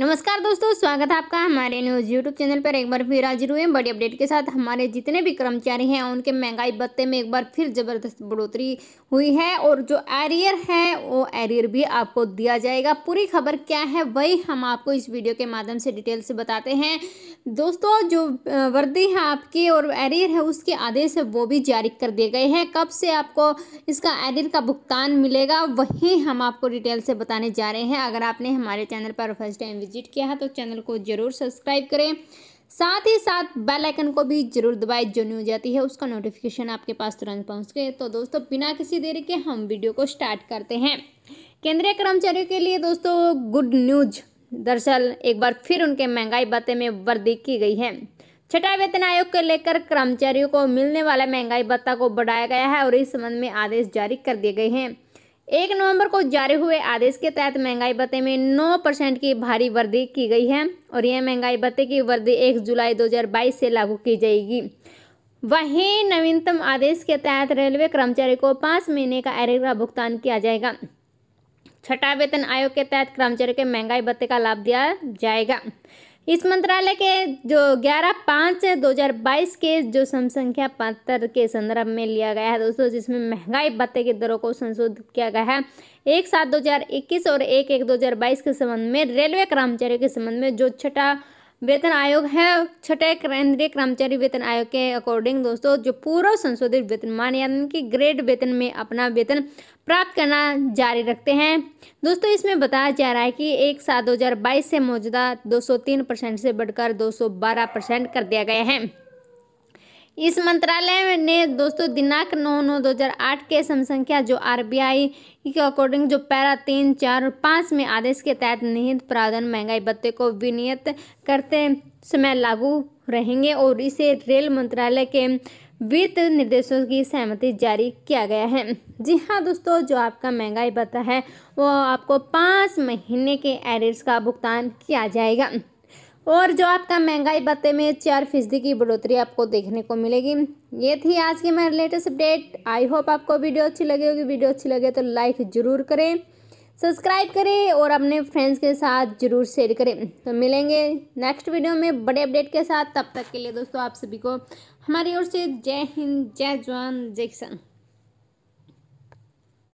नमस्कार दोस्तों स्वागत है आपका हमारे न्यूज़ यूट्यूब चैनल पर एक बार फिर हाजिर हुए बड़ी अपडेट के साथ हमारे जितने भी कर्मचारी हैं उनके महंगाई भत्ते में एक बार फिर ज़बरदस्त बढ़ोतरी हुई है और जो एरियर है वो एरियर भी आपको दिया जाएगा पूरी खबर क्या है वही हम आपको इस वीडियो के माध्यम से डिटेल से बताते हैं दोस्तों जो वर्दी है आपकी और एरियर है उसके आदेश है वो भी जारी कर दिए गए हैं कब से आपको इसका एरियर का भुगतान मिलेगा वही हम आपको डिटेल से बताने जा रहे हैं अगर आपने हमारे चैनल पर फर्स्ट टाइम विजिट किया है तो चैनल को जरूर सब्सक्राइब करें साथ ही साथ बेल आइकन को भी जरूर दबाए जो न्यूज जाती है उसका नोटिफिकेशन आपके पास तुरंत पहुंच गए तो दोस्तों बिना किसी देरी के हम वीडियो को स्टार्ट करते हैं केंद्रीय कर्मचारियों के लिए दोस्तों गुड न्यूज दरअसल एक बार फिर उनके महंगाई भत्ते में वृद्धि की गई है छठा वेतन आयोग के लेकर कर्मचारियों को मिलने वाला महंगाई भत्ता को बढ़ाया गया है और इस संबंध में आदेश जारी कर दिए गए हैं एक नवंबर को जारी हुए आदेश के तहत महंगाई भत्ते में 9 परसेंट की भारी वृद्धि की गई है और यह महंगाई भत्ते की वृद्धि 1 जुलाई 2022 से लागू की जाएगी वहीं नवीनतम आदेश के तहत रेलवे कर्मचारी को पाँच महीने का एरेग्रा भुगतान किया जाएगा छठा वेतन आयोग के तहत कर्मचारी के महंगाई भत्ते का लाभ दिया जाएगा इस मंत्रालय के जो 11 पाँच 2022 के जो संख्या पत्र के संदर्भ में लिया गया है दोस्तों जिसमें महंगाई भत्ते की दरों को संशोधित किया गया है एक सात 2021 और एक एक 2022 के संबंध में रेलवे कर्मचारियों के संबंध में जो छठा वेतन आयोग है छठे केंद्रीय कर्मचारी वेतन आयोग के अकॉर्डिंग दोस्तों जो पूर्व संशोधित वेतन मान यानी कि ग्रेड वेतन में अपना वेतन प्राप्त करना जारी रखते हैं दोस्तों इसमें बताया जा रहा है कि एक सात दो से मौजूदा 203 परसेंट से बढ़कर 212 परसेंट कर दिया गया है इस मंत्रालय ने दोस्तों दिनांक नौ नौ दो हज़ार आठ के समसंख्या जो आरबीआई के अकॉर्डिंग जो पैरा तीन चार और पाँच में आदेश के तहत निहित प्रावधान महंगाई भत्ते को विनियत करते समय लागू रहेंगे और इसे रेल मंत्रालय के वित्त निर्देशों की सहमति जारी किया गया है जी हाँ दोस्तों जो आपका महंगाई भत्ता है वो आपको पाँच महीने के एडिट्स का भुगतान किया जाएगा और जो आपका महंगाई भत्ते में चार फीसदी की बढ़ोतरी आपको देखने को मिलेगी ये थी आज की मेरे लेटेस्ट अपडेट आई होप आपको वीडियो अच्छी लगी होगी वीडियो अच्छी लगे तो लाइक ज़रूर करें सब्सक्राइब करें और अपने फ्रेंड्स के साथ ज़रूर शेयर करें तो मिलेंगे नेक्स्ट वीडियो में बड़े अपडेट के साथ तब तक के लिए दोस्तों आप सभी को हमारी ओर से जय हिंद जय जवान जय किसान